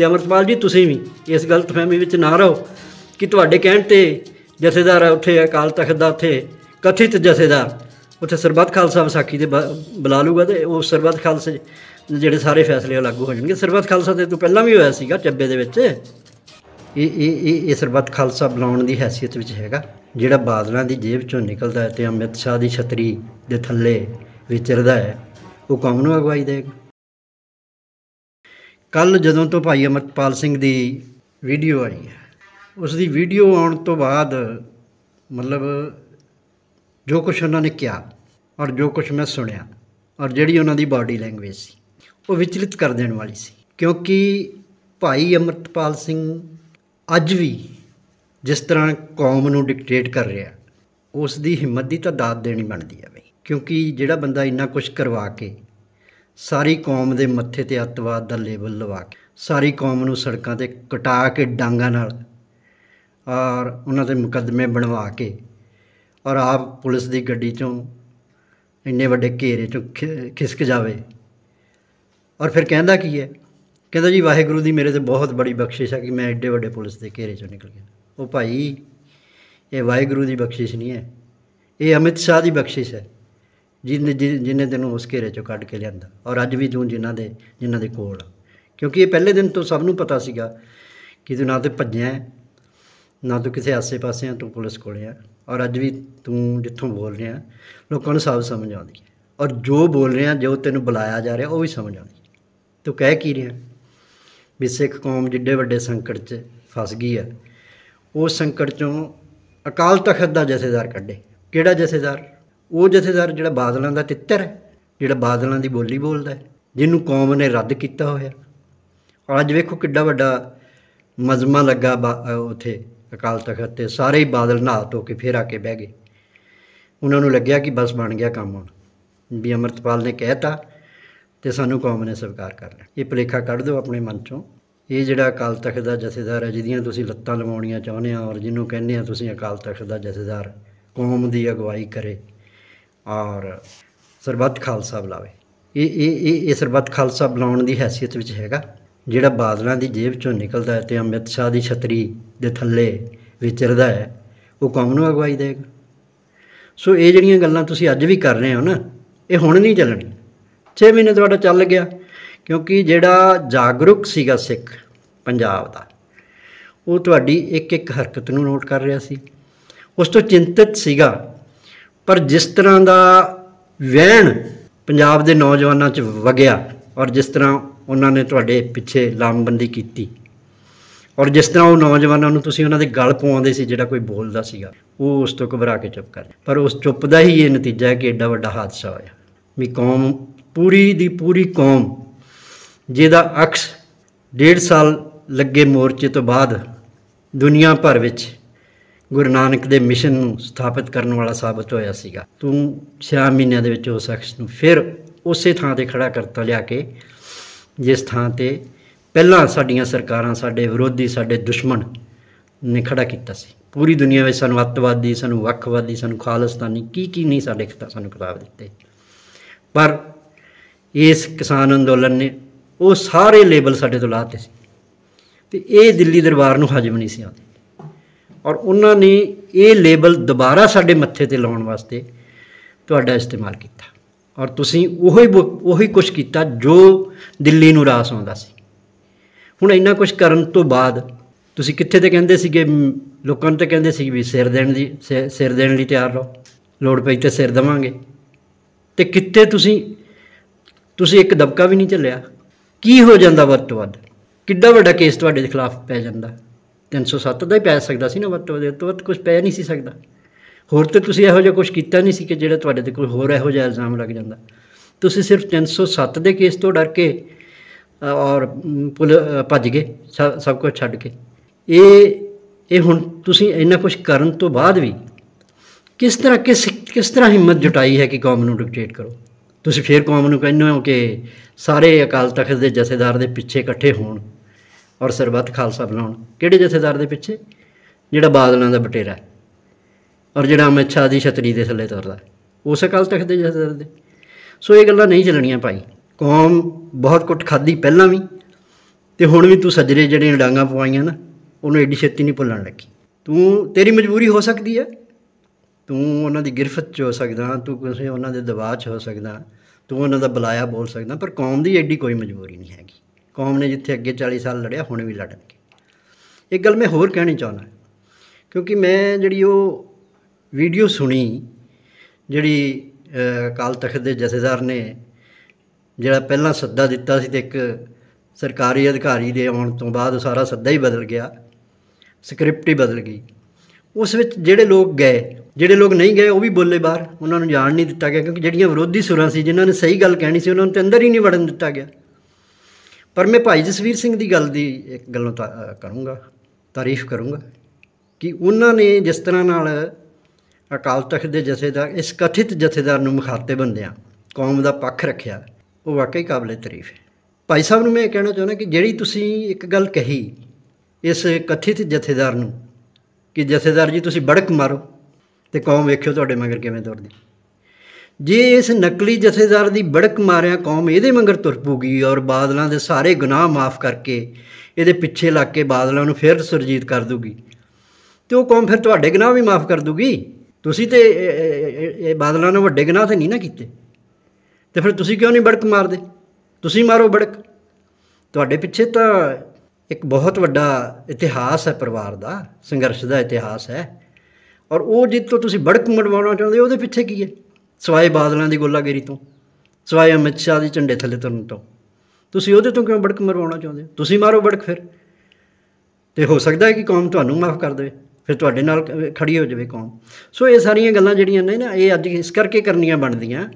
ਤੇ ਅਮਰਪਾਲ ਜੀ ਤੁਸੀਂ ਵੀ ਇਸ ਗਲਤਫਹਿਮੀ ਵਿੱਚ ਨਾ ਰਹੋ ਕਿ ਤੁਹਾਡੇ ਕਹਿਣ ਤੇ ਜਥੇਦਾਰ ਉੱਥੇ ਅਕਾਲ ਤਖਤ ਦਾ ਉੱਥੇ ਕਥਿਤ ਜਥੇਦਾਰ ਉੱਥੇ ਸਰਬੱਤ ਖਾਲਸਾ ਵਿਸਾਖੀ ਦੇ ਬੁਲਾ ਲੂਗਾ ਤੇ ਉਹ ਸਰਬੱਤ ਖਾਲਸੇ ਜਿਹੜੇ ਸਾਰੇ ਫੈਸਲੇ ਲਾਗੂ ਹੋ ਜਾਣਗੇ ਸਰਬੱਤ ਖਾਲਸਾ ਤੇ ਤੋਂ ਪਹਿਲਾਂ ਵੀ ਹੋਇਆ ਸੀਗਾ ਚੱਬੇ ਦੇ ਵਿੱਚ ਇਹ ਇਹ ਇਹ ਸਰਬੱਤ ਖਾਲਸਾ ਬਣਾਉਣ ਦੀ ਹیثیت ਵਿੱਚ ਹੈਗਾ ਜਿਹੜਾ ਬਾਦਲਾਂ ਦੀ ਜੇਬ ਚੋਂ ਨਿਕਲਦਾ ਹੈ ਤੇ ਅਮਿਤ ਸ਼ਾਹ ਦੀ ਛਤਰੀ ਦੇ ਥੱਲੇ ਵਿਚਰਦਾ ਹੈ ਉਹ ਕੌਮ ਨੂੰ ਅਗਵਾਈ ਦੇਗਾ ਕੱਲ ਜਦੋਂ ਤੋਂ ਭਾਈ ਅਮਰਪਾਲ ਸਿੰਘ ਦੀ ਵੀਡੀਓ ਆਈ ਹੈ ਉਸ ਦੀ ਵੀਡੀਓ ਆਉਣ ਤੋਂ ਬਾਅਦ ਮਤਲਬ ਜੋ ਕੁਝ ਉਹਨਾਂ ਨੇ ਕਿਹਾ ਔਰ ਜੋ ਕੁਝ ਮੈਂ ਸੁਣਿਆ ਔਰ ਜਿਹੜੀ ਉਹਨਾਂ ਦੀ ਬਾਡੀ ਲੈਂਗੁਏਜ ਸੀ ਉਹ ਵਿਚਲਿਤ ਕਰ ਦੇਣ ਵਾਲੀ ਸੀ ਕਿਉਂਕਿ ਭਾਈ ਅਮਰਪਾਲ ਸਿੰਘ ਅੱਜ ਵੀ ਜਿਸ ਤਰ੍ਹਾਂ ਕੌਮ ਨੂੰ ਡਿਕਟੇਟ ਕਰ ਰਿਹਾ ਉਸ ਦੀ ਹਿੰਮਤ ਦੀ ਤਾਂ ਦਾਤ ਦੇਣੀ ਬਣਦੀ ਹੈ ਬਈ ਕਿਉਂਕਿ ਜਿਹੜਾ ਬੰਦਾ ਇੰਨਾ ਕੁਝ ਕਰਵਾ ਕੇ ਸਾਰੀ ਕੌਮ ਦੇ ਮੱਥੇ ਤੇ ਅੱਤਵਾਦ ਦਾ ਲੇਬਲ ਲਵਾ ਕੇ ਸਾਰੀ ਕੌਮ ਨੂੰ ਸੜਕਾਂ ਤੇ ਕਟਾ ਕੇ ਡਾਂਗਾ ਨਾਲ ਔਰ ਉਹਨਾਂ ਦੇ ਮੁਕੱਦਮੇ ਬਣਵਾ ਕੇ ਔਰ ਆਪ ਪੁਲਿਸ ਦੀ ਗੱਡੀ ਚੋਂ ਇੰਨੇ ਵੱਡੇ ਘੇਰੇ ਚੋਂ ਖਿਸਕ ਜਾਵੇ ਔਰ ਫਿਰ ਕਹਿੰਦਾ ਕੀ ਹੈ ਕਹਿੰਦਾ ਜੀ ਵਾਹਿਗੁਰੂ ਦੀ ਮੇਰੇ ਤੇ ਬਹੁਤ ਬੜੀ ਬਖਸ਼ਿਸ਼ ਹੈ ਕਿ ਮੈਂ ਐਡੇ ਵੱਡੇ ਪੁਲਿਸ ਦੇ ਘੇਰੇ ਚੋਂ ਨਿਕਲ ਗਿਆ ਉਹ ਭਾਈ ਇਹ ਵਾਹਿਗੁਰੂ ਦੀ ਬਖਸ਼ਿਸ਼ ਨਹੀਂ ਹੈ ਇਹ ਅਮਿਤ ਸ਼ਾਹ ਦੀ ਬਖਸ਼ਿਸ਼ ਹੈ ਜਿੰਨੇ ਜਿੰਨੇ ਤੈਨੂੰ ਉਸ ਘੇਰੇ ਚੋਂ ਕੱਢ ਕੇ ਲਿਆਂਦਾ ਔਰ ਅੱਜ ਵੀ ਤੂੰ ਜਿਨ੍ਹਾਂ ਦੇ ਜਿਨ੍ਹਾਂ ਦੇ ਕੋਲ ਕਿਉਂਕਿ ਇਹ ਪਹਿਲੇ ਦਿਨ ਤੋਂ ਸਭ ਨੂੰ ਪਤਾ ਸੀਗਾ ਕਿ ਤੂੰ ਨਾ ਤੇ ਭੱਜਿਆ ਨਾ ਤੂੰ ਕਿਸੇ ਆਸੇ-ਪਾਸੇ ਆ ਤੂੰ ਪੁਲਿਸ ਕੋਲੇ ਆ ਔਰ ਅੱਜ ਵੀ ਤੂੰ ਜਿੱਥੋਂ ਬੋਲ ਰਿਹਾ ਲੋਕਾਂ ਨੂੰ ਸਭ ਸਮਝ ਆਉਂਦੀ ਹੈ ਔਰ ਜੋ ਬੋਲ ਰਿਹਾ ਜੋ ਤੈਨੂੰ ਬੁਲਾਇਆ ਜਾ ਰਿਹਾ ਉਹ ਵੀ ਸਮਝ ਆਉਂਦੀ ਤੂੰ ਕਹਿ ਕੀ ਰਿਹਾ ਵੀ ਸਿੱਖ ਕੌਮ ਜਿੱਡੇ ਵੱਡੇ ਸੰਕਟ 'ਚ ਫਸ ਗਈ ਹੈ ਉਸ ਸੰਕਟ 'ਚੋਂ ਅਕਾਲ ਤਖਤ ਦਾ ਜਥੇਦਾਰ ਕੱਢੇ ਕਿਹੜਾ ਜਥੇਦਾਰ ਉਹ ਜਥੇਦਾਰ ਜਿਹੜਾ ਬਾਦਲਾਂ ਦਾ ਤਿੱਤਰ ਹੈ ਜਿਹੜਾ ਬਾਦਲਾਂ ਦੀ ਬੋਲੀ ਬੋਲਦਾ ਹੈ ਜਿਹਨੂੰ ਕੌਮ ਨੇ ਰੱਦ ਕੀਤਾ ਹੋਇਆ ਅੱਜ ਵੇਖੋ ਕਿੱਡਾ ਵੱਡਾ ਮਜ਼ਮਾ ਲੱਗਾ ਉਥੇ ਅਕਾਲ ਤਖਤ ਤੇ ਸਾਰੇ ਹੀ ਬਾਦਲ ਨਹਾ ਧੋ ਕੇ ਫੇਰ ਆ ਕੇ ਬਹਿ ਗਏ ਉਹਨਾਂ ਨੂੰ ਲੱਗਿਆ ਕਿ ਬਸ ਬਣ ਗਿਆ ਕੰਮ ਹੁਣ ਵੀ ਅਮਰਤਪਾਲ ਨੇ ਕਹਿਤਾ ਤੇ ਸਾਨੂੰ ਕੌਮ ਨੇ ਸਵੀਕਾਰ ਕਰ ਲਿਆ ਇਹ ਭਲੇਖਾ ਕੱਢ ਦਿਓ ਆਪਣੇ ਮਨ ਚੋਂ ਇਹ ਜਿਹੜਾ ਅਕਾਲ ਤਖਤ ਦਾ ਜਥੇਦਾਰ ਹੈ ਜਿਹਦੀਆਂ ਤੁਸੀਂ ਲੱਤਾਂ ਲਵਾਉਣੀਆਂ ਚਾਹੁੰਦੇ ਆ ਔਰ ਜਿਹਨੂੰ ਕਹਿੰਦੇ ਆ ਤੁਸੀਂ ਅਕਾਲ ਤਖਤ ਦਾ ਜਥੇਦਾਰ ਕੌਮ ਦੀ ਅਗਵਾਈ ਕਰੇ ਔਰ ਸਰਬੱਤ ਖਾਲਸਾ ਬੁਲਾਵੇ ਇਹ ਇਹ ਇਹ ਸਰਬੱਤ ਖਾਲਸਾ ਬੁਲਾਉਣ ਦੀ ਹیثیت ਵਿੱਚ ਹੈਗਾ ਜਿਹੜਾ ਬਾਦਲਾਂ ਦੀ ਜੇਬ ਚੋਂ ਨਿਕਲਦਾ ਹੈ ਤੇ ਅਮਿਤ ਸ਼ਾਹ ਦੀ ਛਤਰੀ ਦੇ ਥੱਲੇ ਵਿਚਰਦਾ ਹੈ ਉਹ ਕੌਮ ਨੂੰ ਅਗਵਾਈ ਦੇਗਾ ਸੋ ਇਹ ਜਿਹੜੀਆਂ ਗੱਲਾਂ ਤੁਸੀਂ ਅੱਜ ਵੀ ਕਰ ਰਹੇ ਹੋ ਨਾ ਇਹ ਹੁਣ ਨਹੀਂ ਚੱਲਣੀ 6 ਮਹੀਨੇ ਤੁਹਾਡਾ ਚੱਲ ਗਿਆ ਕਿਉਂਕਿ ਜਿਹੜਾ ਜਾਗਰੂਕ ਸੀਗਾ ਸਿੱਖ ਪੰਜਾਬ ਦਾ ਉਹ ਤੁਹਾਡੀ ਇੱਕ ਇੱਕ ਹਰਕਤ ਨੂੰ ਨੋਟ ਕਰ ਰਿਹਾ ਸੀ ਉਸ ਤੋਂ ਚਿੰਤਤ ਸੀਗਾ ਪਰ ਜਿਸ ਤਰ੍ਹਾਂ ਦਾ ਵਹਿਣ ਪੰਜਾਬ ਦੇ ਨੌਜਵਾਨਾਂ 'ਚ ਵਗਿਆ ਔਰ ਜਿਸ ਤਰ੍ਹਾਂ ਉਹਨਾਂ ਨੇ ਤੁਹਾਡੇ ਪਿੱਛੇ ਲਾਮਬੰਦੀ ਕੀਤੀ ਔਰ ਜਿਸ ਤਰ੍ਹਾਂ ਉਹ ਨੌਜਵਾਨਾਂ ਨੂੰ ਤੁਸੀਂ ਉਹਨਾਂ ਦੇ ਗਲ ਪਵਾਉਂਦੇ ਸੀ ਜਿਹੜਾ ਕੋਈ ਬੋਲਦਾ ਸੀਗਾ ਉਹ ਉਸ ਤੋਂ ਘਬਰਾ ਕੇ ਚੁੱਪ ਕਰ ਪਰ ਉਸ ਚੁੱਪ ਦਾ ਹੀ ਇਹ ਨਤੀਜਾ ਹੈ ਕਿ ਐਡਾ ਵੱਡਾ ਹਾਦਸਾ ਹੋਇਆ ਵੀ ਕੌਮ ਪੂਰੀ ਦੀ ਪੂਰੀ ਕੌਮ ਜਿਹਦਾ ਅਕਸ ਡੇਢ ਸਾਲ ਲੱਗੇ ਮੋਰਚੇ ਤੋਂ ਬਾਅਦ ਦੁਨੀਆ ਭਰ ਵਿੱਚ ਗੁਰੂ ਨਾਨਕ ਦੇ ਮਿਸ਼ਨ ਨੂੰ ਸਥਾਪਿਤ ਕਰਨ ਵਾਲਾ ਸਾਬਤ ਹੋਇਆ ਸੀਗਾ ਤੂੰ 6 ਮਹੀਨਿਆਂ ਦੇ ਵਿੱਚ ਉਸ ਸ਼ਖਸ ਨੂੰ ਫਿਰ ਉਸੇ ਥਾਂ ਤੇ ਖੜਾ ਕਰਤਾ ਲਿਆ ਕੇ ਜਿਸ ਥਾਂ ਤੇ ਪਹਿਲਾਂ ਸਾਡੀਆਂ ਸਰਕਾਰਾਂ ਸਾਡੇ ਵਿਰੋਧੀ ਸਾਡੇ ਦੁਸ਼ਮਣ ਨੇ ਖੜਾ ਕੀਤਾ ਸੀ ਪੂਰੀ ਦੁਨੀਆ ਵਿੱਚ ਸਾਨੂੰ ਅੱਤਵਾਦੀ ਸਾਨੂੰ ਵੱਖਵਾਦੀ ਸਾਨੂੰ ਖਾਲਸਤਾਨੀ ਕੀ ਕੀ ਨਹੀਂ ਸਾਡੇ ਸਾਨੂੰ ਕਿਤਾਬ ਦਿੱਤੇ ਪਰ ਇਸ ਕਿਸਾਨ ਅੰਦੋਲਨ ਨੇ ਉਹ ਸਾਰੇ ਲੇਬਲ ਸਾਡੇ ਤੋਂ ਲਾਤੇ ਸੀ ਤੇ ਇਹ ਦਿੱਲੀ ਦਰਬਾਰ ਨੂੰ ਹਜਮ ਨਹੀਂ ਸੀ ਆਉਂਦੇ ਔਰ ਉਹਨਾਂ ਨੇ ਇਹ ਲੇਬਲ ਦੁਬਾਰਾ ਸਾਡੇ ਮੱਥੇ ਤੇ ਲਾਉਣ ਵਾਸਤੇ ਤੁਹਾਡਾ ਇਸਤੇਮਾਲ ਕੀਤਾ ਔਰ ਤੁਸੀਂ ਉਹੀ ਉਹੀ ਕੁਝ ਕੀਤਾ ਜੋ ਦਿੱਲੀ ਨੂੰ ਰਾਸ ਆਉਂਦਾ ਸੀ ਹੁਣ ਇੰਨਾ ਕੁਝ ਕਰਨ ਤੋਂ ਬਾਅਦ ਤੁਸੀਂ ਕਿੱਥੇ ਤੇ ਕਹਿੰਦੇ ਸੀਗੇ ਲੋਕਾਂ ਨੂੰ ਤੇ ਕਹਿੰਦੇ ਸੀ ਵੀ ਸਿਰ ਦੇਣ ਦੀ ਸਿਰ ਦੇਣ ਲਈ ਤਿਆਰ ਰਹੋ ਲੋੜ ਪਈ ਤੇ ਸਿਰ ਦਵਾਂਗੇ ਤੇ ਕਿੱਥੇ ਤੁਸੀਂ ਤੁਸੀਂ ਇੱਕ ਦਬਕਾ ਵੀ ਨਹੀਂ ਚੱਲਿਆ ਕੀ ਹੋ ਜਾਂਦਾ ਵੱਧ ਤੋਂ ਕਿੱਡਾ ਵੱਡਾ ਕੇਸ ਤੁਹਾਡੇ ਖਿਲਾਫ ਪੈ ਜਾਂਦਾ 307 ਦਾ ਹੀ ਪੈ ਸਕਦਾ ਸੀ ਨਾ ਵੱਤ ਤੋਂ ਤੋਂ ਵੱਤ ਕੁਝ ਪੈ ਨਹੀਂ ਸੀ ਸਕਦਾ ਹੋਰ ਤੇ ਤੁਸੀਂ ਇਹੋ ਜਿਹਾ ਕੁਝ ਕੀਤਾ ਨਹੀਂ ਸੀ ਕਿ ਜਿਹੜਾ ਤੁਹਾਡੇ ਤੇ ਕੋਈ ਹੋਰ ਇਹੋ ਜਿਹਾ ਇਲਜ਼ਾਮ ਲੱਗ ਜਾਂਦਾ ਤੁਸੀਂ ਸਿਰਫ 307 ਦੇ ਕੇਸ ਤੋਂ ਡਰ ਕੇ ਔਰ ਪੁਲ ਭੱਜ ਗਏ ਸਭ ਕੁਝ ਛੱਡ ਕੇ ਇਹ ਇਹ ਹੁਣ ਤੁਸੀਂ ਇੰਨਾ ਕੁਝ ਕਰਨ ਤੋਂ ਬਾਅਦ ਵੀ ਕਿਸ ਤਰ੍ਹਾਂ ਕਿਸ ਕਿਸ ਤਰ੍ਹਾਂ ਹਿੰਮਤ ਜੁਟਾਈ ਹੈ ਕਿ ਕੌਮ ਨੂੰ ਡਿਕਟੇਟ ਕਰੋ ਤੁਸੀਂ ਫੇਰ ਕੌਮ ਨੂੰ ਕਹਿੰਦੇ ਹੋ ਕਿ ਸਾਰੇ ਅਕਾਲ ਤਖਤ ਦੇ ਜਥੇਦਾਰ ਦੇ ਪਿੱਛੇ ਇਕੱਠੇ ਹੋਣ ਔਰ ਸਰਬੱਤ ਖਾਲਸਾ ਬਣਾਉਣ ਕਿਹੜੇ ਜਥੇਦਾਰ ਦੇ ਪਿੱਛੇ ਜਿਹੜਾ ਬਾਦਲਾਂ ਦਾ ਬਟੇਰਾ ਔਰ ਜਿਹੜਾ ਅਮਿਛਾ ਦੀ ਛਤਰੀ ਦੇ ਥੱਲੇ ਤੁਰਦਾ ਉਸ ਅਕਾਲ ਤੱਕ ਦੇ ਜਥੇਦਾਰ ਦੇ ਸੋ ਇਹ ਗੱਲਾਂ ਨਹੀਂ ਚੱਲਣੀਆਂ ਭਾਈ ਕੌਮ ਬਹੁਤ ਕੁੱਟ ਖਾਦੀ ਪਹਿਲਾਂ ਵੀ ਤੇ ਹੁਣ ਵੀ ਤੂੰ ਸਜਰੇ ਜਿਹੜੇ ਡਾਂਗਾ ਪਵਾਈਆਂ ਨਾ ਉਹਨੂੰ ਐਡੀ ਛੇਤੀ ਨਹੀਂ ਭੁੱਲਣ ਲੱਗੀ ਤੂੰ ਤੇਰੀ ਮਜਬੂਰੀ ਹੋ ਸਕਦੀ ਹੈ ਤੂੰ ਉਹਨਾਂ ਦੀ ਗ੍ਰਿਫਤ 'ਚ ਹੋ ਸਕਦਾ ਤੂੰ ਕਿਸੇ ਉਹਨਾਂ ਦੇ ਦਬਾਅ 'ਚ ਹੋ ਸਕਦਾ ਤੂੰ ਉਹਨਾਂ ਦਾ ਬੁਲਾਇਆ ਬੋਲ ਸਕਦਾ ਪਰ ਕੌਮ ਦੀ ਐਡੀ ਕੋਈ ਮਜਬੂਰੀ ਨਹੀਂ ਹੈਗੀ ਕੌਮ ਨੇ ਜਿੱਥੇ ਅੱਗੇ 40 ਸਾਲ ਲੜਿਆ ਹੁਣ ਵੀ ਲੜਨਗੇ ਇੱਕ ਗੱਲ ਮੈਂ ਹੋਰ ਕਹਿਣੀ ਚਾਹੁੰਦਾ ਕਿਉਂਕਿ ਮੈਂ ਜਿਹੜੀ ਉਹ ਵੀਡੀਓ ਸੁਣੀ ਜਿਹੜੀ ਅਕਾਲ ਤਖਤ ਦੇ ਜਸੇਦਾਰ ਨੇ ਜਿਹੜਾ ਪਹਿਲਾਂ ਸੱਦਾ ਦਿੱਤਾ ਸੀ ਤੇ ਇੱਕ ਸਰਕਾਰੀ ਅਧਿਕਾਰੀ ਦੇ ਆਉਣ ਤੋਂ ਬਾਅਦ ਸਾਰਾ ਸੱਦਾ ਹੀ ਬਦਲ ਗਿਆ ਸਕ੍ਰਿਪਟ ਹੀ ਬਦਲ ਗਈ ਉਸ ਵਿੱਚ ਜਿਹੜੇ ਲੋਕ ਗਏ ਜਿਹੜੇ ਲੋਕ ਨਹੀਂ ਗਏ ਉਹ ਵੀ ਬੋਲੇ ਬਾਹਰ ਉਹਨਾਂ ਨੂੰ ਜਾਣ ਨਹੀਂ ਦਿੱਤਾ ਗਿਆ ਕਿਉਂਕਿ ਜਿਹੜੀਆਂ ਵਿਰੋਧੀ ਸੁਰਾਂ ਸੀ ਜਿਨ੍ਹਾਂ ਨੇ ਸਹੀ ਗੱਲ ਕਹਿਣੀ ਸੀ ਉਹਨਾਂ ਨੂੰ ਤੇ ਅੰਦਰ ਹੀ ਨਹੀਂ ਵੜਨ ਦਿੱਤਾ ਗਿਆ ਪਰ ਮੈਂ ਭਾਈ ਜਸਵੀਰ ਸਿੰਘ ਦੀ ਗੱਲ ਦੀ ਇੱਕ ਗੱਲੋਂ ਕਰੂੰਗਾ ਤਾਰੀਫ ਕਰੂੰਗਾ ਕਿ ਉਹਨਾਂ ਨੇ ਜਿਸ ਤਰ੍ਹਾਂ ਨਾਲ ਅਕਾਲ ਤਖਤ ਦੇ ਜਥੇਦਾਰ ਇਸ ਕਥਿਤ ਜਥੇਦਾਰ ਨੂੰ ਮੁਖਾਤੇ ਬੰਦਿਆਂ ਕੌਮ ਦਾ ਪੱਖ ਰੱਖਿਆ ਉਹ ਵਾਕਈ ਕਾਬਲੇ ਤਾਰੀਫ ਹੈ ਭਾਈ ਸਾਹਿਬ ਨੂੰ ਮੈਂ ਇਹ ਕਹਿਣਾ ਚਾਹੁੰਦਾ ਕਿ ਜਿਹੜੀ ਤੁਸੀਂ ਇੱਕ ਗੱਲ ਕਹੀ ਇਸ ਕਥਿਤ ਜਥੇਦਾਰ ਨੂੰ ਕਿ ਜਥੇਦਾਰ ਜੀ ਤੁਸੀਂ ਬੜਕ ਮਾਰੋ ਤੇ ਕੌਮ ਵੇਖਿਓ ਤੁਹਾਡੇ ਮਗਰ ਕਿਵੇਂ ਦੌੜਦੀ ਜੇ ਇਸ ਨਕਲੀ ਜਥੇਦਾਰ ਦੀ ਬੜਕ ਮਾਰਿਆ ਕੌਮ ਇਹਦੇ ਮੰਗਰ ਤੁਰ ਪੂਗੀ ਔਰ ਬਾਦਲਾਂ ਦੇ ਸਾਰੇ ਗੁਨਾਹ ਮਾਫ ਕਰਕੇ ਇਹਦੇ ਪਿੱਛੇ ਲੱਗ ਕੇ ਬਾਦਲਾਂ ਨੂੰ ਫਿਰ ਸੁਰਜੀਤ ਕਰ ਦੂਗੀ ਤੇ ਉਹ ਕੌਮ ਫਿਰ ਤੁਹਾਡੇ ਗੁਨਾਹ ਵੀ ਮਾਫ ਕਰ ਦੂਗੀ ਤੁਸੀਂ ਤੇ ਇਹ ਬਾਦਲਾਂ ਨੇ ਵੱਡੇ ਗੁਨਾਹ ਤੇ ਨਹੀਂ ਨਾ ਕੀਤੇ ਤੇ ਫਿਰ ਤੁਸੀਂ ਕਿਉਂ ਨਹੀਂ ਬੜਕ ਮਾਰਦੇ ਤੁਸੀਂ ਮਾਰੋ ਬੜਕ ਤੁਹਾਡੇ ਪਿੱਛੇ ਤਾਂ ਇੱਕ ਬਹੁਤ ਵੱਡਾ ਇਤਿਹਾਸ ਹੈ ਪਰਿਵਾਰ ਦਾ ਸੰਘਰਸ਼ ਦਾ ਇਤਿਹਾਸ ਹੈ ਔਰ ਉਹ ਜਿੱਤ ਤੋਂ ਤੁਸੀਂ ਬੜਕ ਮੜਵਾਉਣਾ ਚਾਹੁੰਦੇ ਉਹਦੇ ਪਿੱਛੇ ਕੀ ਹੈ ਸਵਾਏ ਬਾਦਲਾਂ ਦੀ ਗੋਲਾਗੇਰੀ ਤੋਂ ਸਵਾਏ ਅਮਿਤ ਸ਼ਾਹ ਦੀ ਝੰਡੇ ਥੱਲੇ ਤੁਰਨ ਤੋਂ ਤੁਸੀਂ ਉਹਦੇ ਤੋਂ ਕਿਉਂ ਬੜਕ ਮਰਵਾਉਣਾ ਚਾਹੁੰਦੇ ਹੋ ਤੁਸੀਂ ਮਾਰੋ ਬੜਕ ਫਿਰ ਤੇ ਹੋ ਸਕਦਾ ਹੈ ਕਿ ਕੌਮ ਤੁਹਾਨੂੰ ਮਾਫ ਕਰ ਦੇਵੇ ਫਿਰ ਤੁਹਾਡੇ ਨਾਲ ਖੜੀ ਹੋ ਜਾਵੇ ਕੌਮ ਸੋ ਇਹ ਸਾਰੀਆਂ ਗੱਲਾਂ ਜਿਹੜੀਆਂ ਨੇ ਨਾ ਇਹ ਅੱਜ ਇਸ ਕਰਕੇ ਕਰਨੀਆਂ ਬਣਦੀਆਂ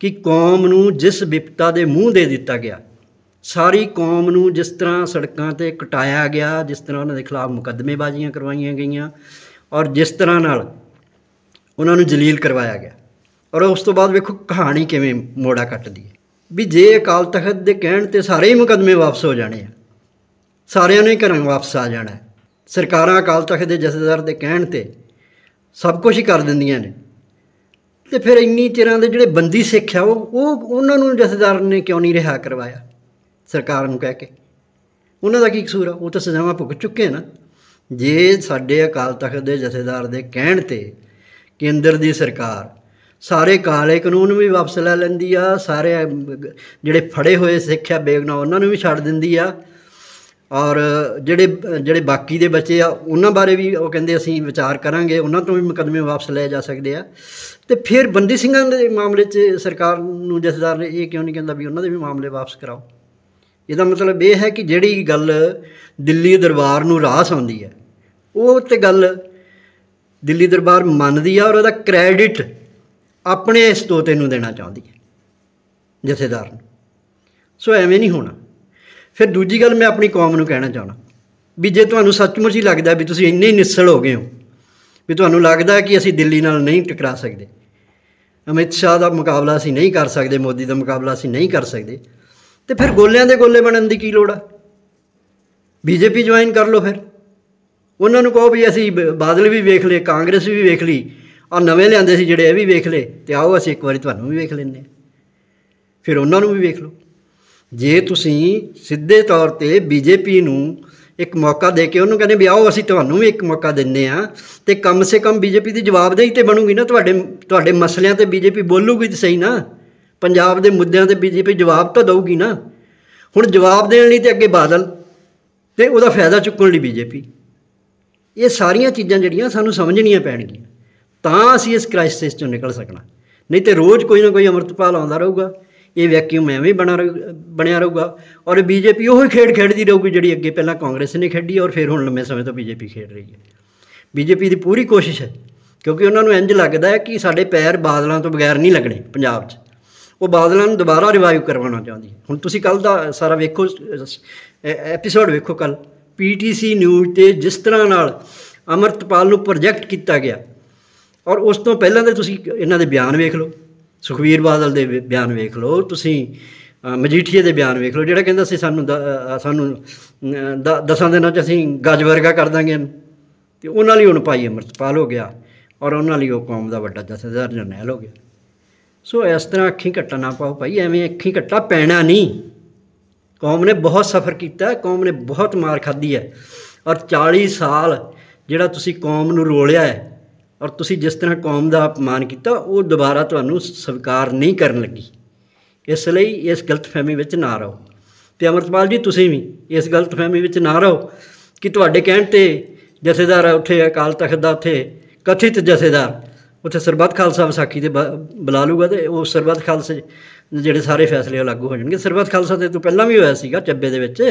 ਕਿ ਕੌਮ ਨੂੰ ਜਿਸ ਵਿਪਤਾ ਦੇ ਮੂੰਹ ਦੇ ਦਿੱਤਾ ਗਿਆ ਸਾਰੀ ਕੌਮ ਨੂੰ ਜਿਸ ਤਰ੍ਹਾਂ ਸੜਕਾਂ ਤੇ ਕਟਾਇਆ ਗਿਆ ਜਿਸ ਤਰ੍ਹਾਂ ਉਹਨਾਂ ਦੇ ਖਿਲਾਫ ਮੁਕੱਦਮੇਬਾਜ਼ੀਆਂ ਕਰਵਾਈਆਂ ਗਈਆਂ ਔਰ ਜਿਸ ਤਰ੍ਹਾਂ ਨਾਲ ਉਹਨਾਂ ਨੂੰ ਜਲੀਲ ਕਰਵਾਇਆ ਗਿਆ ਔਰ ਉਸ ਤੋਂ ਬਾਅਦ ਵੇਖੋ ਕਹਾਣੀ ਕਿਵੇਂ ਮੋੜਾ ਕੱਟਦੀ ਹੈ ਵੀ ਜੇ ਅਕਾਲ ਤਖਤ ਦੇ ਕਹਿਣ ਤੇ ਸਾਰੇ ਹੀ ਮੁਕਦਮੇ ਵਾਪਸ ਹੋ ਜਾਣੇ ਆ ਸਾਰਿਆਂ ਨੇ ਘਰਾਂ ਵਾਪਸ ਆ ਜਾਣਾ ਸਰਕਾਰਾਂ ਅਕਾਲ ਤਖਤ ਦੇ ਜਥੇਦਾਰ ਦੇ ਕਹਿਣ ਤੇ ਸਭ ਕੁਝ ਹੀ ਕਰ ਦਿੰਦੀਆਂ ਨੇ ਤੇ ਫਿਰ ਇੰਨੀ ਚਿਰਾਂ ਦੇ ਜਿਹੜੇ ਬੰਦੀ ਸਿੱਖ ਆ ਉਹ ਉਹ ਉਹਨਾਂ ਨੂੰ ਜਥੇਦਾਰ ਨੇ ਕਿਉਂ ਨਹੀਂ ਰਿਹਾ ਕਰਵਾਇਆ ਸਰਕਾਰ ਨੂੰ ਕਹਿ ਕੇ ਉਹਨਾਂ ਦਾ ਕੀ ਕਸੂਰ ਆ ਉਹ ਤਾਂ ਸਜ਼ਾਵਾਂ ਭੁਗਤ ਚੁੱਕੇ ਨਾ ਜੇ ਸਾਡੇ ਅਕਾਲ ਤਖਤ ਦੇ ਜਥੇਦਾਰ ਦੇ ਕਹਿਣ ਤੇ ਕੇਂਦਰ ਦੀ ਸਰਕਾਰ ਸਾਰੇ ਕਾਲੇ ਕਾਨੂੰਨ ਵੀ ਵਾਪਸ ਲੈ ਲੈਂਦੀ ਆ ਸਾਰੇ ਜਿਹੜੇ ਫੜੇ ਹੋਏ ਸਿੱਖਿਆ ਬੇਗਨਾ ਉਹਨਾਂ ਨੂੰ ਵੀ ਛੱਡ ਦਿੰਦੀ ਆ ਔਰ ਜਿਹੜੇ ਜਿਹੜੇ ਬਾਕੀ ਦੇ ਬੱਚੇ ਆ ਉਹਨਾਂ ਬਾਰੇ ਵੀ ਉਹ ਕਹਿੰਦੇ ਅਸੀਂ ਵਿਚਾਰ ਕਰਾਂਗੇ ਉਹਨਾਂ ਤੋਂ ਵੀ ਮੁਕਦਮੇ ਵਾਪਸ ਲਏ ਜਾ ਸਕਦੇ ਆ ਤੇ ਫਿਰ ਬੰਦੀ ਸਿੰਘਾਂ ਦੇ ਮਾਮਲੇ 'ਚ ਸਰਕਾਰ ਨੂੰ ਜਸਦਾਰ ਨੇ ਇਹ ਕਿਉਂ ਨਹੀਂ ਕਹਿੰਦਾ ਵੀ ਉਹਨਾਂ ਦੇ ਵੀ ਮਾਮਲੇ ਵਾਪਸ ਕਰਾਓ ਇਹਦਾ ਮਤਲਬ ਇਹ ਹੈ ਕਿ ਜਿਹੜੀ ਗੱਲ ਦਿੱਲੀ ਦਰਬਾਰ ਨੂੰ ਰਾਸ ਆਉਂਦੀ ਹੈ ਉਹ ਤੇ ਗੱਲ ਦਿੱਲੀ ਦਰਬਾਰ ਮੰਨਦੀ ਆ ਔਰ ਉਹਦਾ ਕ੍ਰੈਡਿਟ ਆਪਣੇ ਇਸ ਤੋਤੇ ਨੂੰ ਦੇਣਾ ਚਾਹੁੰਦੀ ਹੈ ਜਥੇਦਾਰ ਨੂੰ ਸੋ ਐਵੇਂ ਨਹੀਂ ਹੋਣਾ ਫਿਰ ਦੂਜੀ ਗੱਲ ਮੈਂ ਆਪਣੀ ਕੌਮ ਨੂੰ ਕਹਿਣਾ ਚਾਹਣਾ ਵੀ ਜੇ ਤੁਹਾਨੂੰ ਸੱਚਮੁੱਚ ਹੀ ਲੱਗਦਾ ਵੀ ਤੁਸੀਂ ਇੰਨੇ ਨਿਸਲ ਹੋ ਗਏ ਹੋ ਵੀ ਤੁਹਾਨੂੰ ਲੱਗਦਾ ਕਿ ਅਸੀਂ ਦਿੱਲੀ ਨਾਲ ਨਹੀਂ ਟਕਰਾ ਸਕਦੇ ਅਮਿਤ ਸ਼ਾਹ ਦਾ ਮੁਕਾਬਲਾ ਅਸੀਂ ਨਹੀਂ ਕਰ ਸਕਦੇ ਮੋਦੀ ਦਾ ਮੁਕਾਬਲਾ ਅਸੀਂ ਨਹੀਂ ਕਰ ਸਕਦੇ ਤੇ ਫਿਰ ਗੋਲਿਆਂ ਦੇ ਗੋਲੇ ਬਣਨ ਦੀ ਕੀ ਲੋੜ ਆ ਬੀਜੇਪੀ ਜੁਆਇਨ ਕਰ ਲਓ ਫਿਰ ਉਹਨਾਂ ਨੂੰ ਕਹੋ ਵੀ ਅਸੀਂ ਬਾਦਲ ਵੀ ਵੇਖ ਲਏ ਕਾਂਗਰਸ ਵੀ ਵੇਖ ਲਈ ਆ ਨਵੇਂ ਲਿਆਂਦੇ ਸੀ ਜਿਹੜੇ ਇਹ ਵੀ ਵੇਖ ਲੈ ਤੇ ਆਓ ਅਸੀਂ ਇੱਕ ਵਾਰੀ ਤੁਹਾਨੂੰ ਵੀ ਵੇਖ ਲੈਂਦੇ ਫਿਰ ਉਹਨਾਂ ਨੂੰ ਵੀ ਵੇਖ ਲਓ ਜੇ ਤੁਸੀਂ ਸਿੱਧੇ ਤੌਰ ਤੇ ਬੀਜੇਪੀ ਨੂੰ ਇੱਕ ਮੌਕਾ ਦੇ ਕੇ ਉਹਨੂੰ ਕਹਿੰਦੇ ਵੀ ਆਓ ਅਸੀਂ ਤੁਹਾਨੂੰ ਵੀ ਇੱਕ ਮੌਕਾ ਦਿੰਨੇ ਆ ਤੇ ਕਮ ਸੇ ਕਮ ਬੀਜੇਪੀ ਦੀ ਜਵਾਬਦੇਹੀ ਤੇ ਬਣੂਗੀ ਨਾ ਤੁਹਾਡੇ ਤੁਹਾਡੇ ਮਸਲਿਆਂ ਤੇ ਬੀਜੇਪੀ ਬੋਲੂਗੀ ਤੇ ਸਹੀ ਨਾ ਪੰਜਾਬ ਦੇ ਮੁੱਦਿਆਂ ਤੇ ਬੀਜੇਪੀ ਜਵਾਬ ਤਾਂ ਦੇਊਗੀ ਨਾ ਹੁਣ ਜਵਾਬ ਦੇਣ ਲਈ ਤੇ ਅੱਗੇ ਬਾਦਲ ਤੇ ਉਹਦਾ ਫਾਇਦਾ ਚੁੱਕਣ ਲਈ ਬੀਜੇਪੀ ਇਹ ਸਾਰੀਆਂ ਚੀਜ਼ਾਂ ਜਿਹੜੀਆਂ ਸਾਨੂੰ ਸਮਝਣੀਆਂ ਪੈਣਗੀਆਂ ਤਾਂ ਅਸੀਂ ਇਸ ਕ੍ਰਾਈਸਿਸ ਚੋਂ ਨਿਕਲ ਸਕਣਾ ਨਹੀਂ ਤੇ ਰੋਜ਼ ਕੋਈ ਨਾ ਕੋਈ ਅਮਰਤਪਾਲ ਆਉਂਦਾ ਰਹੂਗਾ ਇਹ ਵੈਕਿਊਮ ਐਵੇਂ ਬਣਾ ਬਣਿਆ ਰਹੂਗਾ ਔਰ ਬੀਜੇਪੀ ਉਹੀ ਖੇਡ ਖੇਡਦੀ ਰਹੂਗੀ ਜਿਹੜੀ ਅੱਗੇ ਪਹਿਲਾਂ ਕਾਂਗਰਸ ਨੇ ਖੇਡੀ ਔਰ ਫਿਰ ਹੁਣ ਲੰਮੇ ਸਮੇਂ ਤੋਂ ਬੀਜੇਪੀ ਖੇਡ ਰਹੀ ਹੈ ਬੀਜੇਪੀ ਦੀ ਪੂਰੀ ਕੋਸ਼ਿਸ਼ ਹੈ ਕਿਉਂਕਿ ਉਹਨਾਂ ਨੂੰ ਇੰਜ ਲੱਗਦਾ ਹੈ ਕਿ ਸਾਡੇ ਪੈਰ ਬਾਦਲਾਂ ਤੋਂ ਬਗੈਰ ਨਹੀਂ ਲੱਗਣੇ ਪੰਜਾਬ 'ਚ ਉਹ ਬਾਦਲਾਂ ਨੂੰ ਦੁਬਾਰਾ ਰਿਵਾਈਵ ਕਰਵਾਉਣਾ ਚਾਹੁੰਦੀ ਹੈ ਹੁਣ ਤੁਸੀਂ ਕੱਲ ਦਾ ਸਾਰਾ ਵੇਖੋ ਐਪੀਸੋਡ ਵੇਖੋ ਕੱਲ ਪੀਟੀਸੀ ਨਿਊਜ਼ ਤੇ ਜਿਸ ਤਰ੍ਹਾਂ ਨਾਲ ਅਮਰਤਪਾਲ ਨੂੰ ਪ੍ਰੋਜੈਕਟ ਕੀਤਾ ਗਿਆ ਔਰ ਉਸ ਤੋਂ ਪਹਿਲਾਂ ਦੇ ਤੁਸੀਂ ਇਹਨਾਂ ਦੇ ਬਿਆਨ ਵੇਖ ਲਓ ਸੁਖਵੀਰ ਬਾਦਲ ਦੇ ਬਿਆਨ ਵੇਖ ਲਓ ਤੁਸੀਂ ਮਜੀਠੀਏ ਦੇ ਬਿਆਨ ਵੇਖ ਲਓ ਜਿਹੜਾ ਕਹਿੰਦਾ ਸੀ ਸਾਨੂੰ ਸਾਨੂੰ ਦਸਾਂ ਦਿਨਾਂ 'ਚ ਅਸੀਂ ਗੱਜ ਵਰਗਾ ਕਰ ਦਾਂਗੇ ਤੇ ਉਹਨਾਂ ਲਈ ਹੁਣ ਪਾਈ ਅਮਰਤਪਾਲ ਹੋ ਗਿਆ ਔਰ ਉਹਨਾਂ ਲਈ ਉਹ ਕੌਮ ਦਾ ਵੱਡਾ ਜਥੇਦਾਰ ਜਰਨੈਲ ਹੋ ਗਿਆ ਸੋ ਇਸ ਤਰ੍ਹਾਂ ਅੱਖੀਂ ਘੱਟਾ ਨਾ ਪਾਓ ਭਾਈ ਐਵੇਂ ਅੱਖੀਂ ਘੱਟਾ ਪੈਣਾ ਨਹੀਂ ਕੌਮ ਨੇ ਬਹੁਤ ਸਫ਼ਰ ਕੀਤਾ ਹੈ ਕੌਮ ਨੇ ਬਹੁਤ ਮਾਰ ਖਾਧੀ ਹੈ ਔਰ 40 ਸਾਲ ਜਿਹੜਾ ਤੁਸੀਂ ਕੌਮ ਨੂੰ ਰੋਲਿਆ ਹੈ ਔਰ ਤੁਸੀਂ ਜਿਸ ਤਰ੍ਹਾਂ ਕੌਮ ਦਾ ਅਪਮਾਨ ਕੀਤਾ ਉਹ ਦੁਬਾਰਾ ਤੁਹਾਨੂੰ ਸਵੀਕਾਰ ਨਹੀਂ ਕਰਨ ਲੱਗੀ ਇਸ ਲਈ ਇਸ ਗਲਤਫਹਿਮੀ ਵਿੱਚ ਨਾ ਰਹੋ ਤੇ ਅਮਰਤਪਾਲ ਜੀ ਤੁਸੀਂ ਵੀ ਇਸ ਗਲਤਫਹਿਮੀ ਵਿੱਚ ਨਾ ਰਹੋ ਕਿ ਤੁਹਾਡੇ ਕਹਿਣ ਤੇ ਜਥੇਦਾਰ ਉੱਥੇ ਅਕਾਲ ਤਖਤ ਦਾ ਉੱਥੇ ਕਥਿਤ ਜਥੇਦਾਰ ਉੱਥੇ ਸਰਬੱਤ ਖਾਲਸਾ ਵਿਸਾਖੀ ਤੇ ਬੁਲਾ ਲੂਗਾ ਤੇ ਉਹ ਸਰਬੱਤ ਖਾਲਸੇ ਜਿਹੜੇ ਸਾਰੇ ਫੈਸਲੇ ਲਾਗੂ ਹੋ ਜਾਣਗੇ ਸਰਬੱਤ ਖਾਲਸਾ ਤੇ ਤੋਂ ਪਹਿਲਾਂ ਵੀ ਹੋਇਆ ਸੀਗਾ ਚੱਬੇ ਦੇ ਵਿੱਚ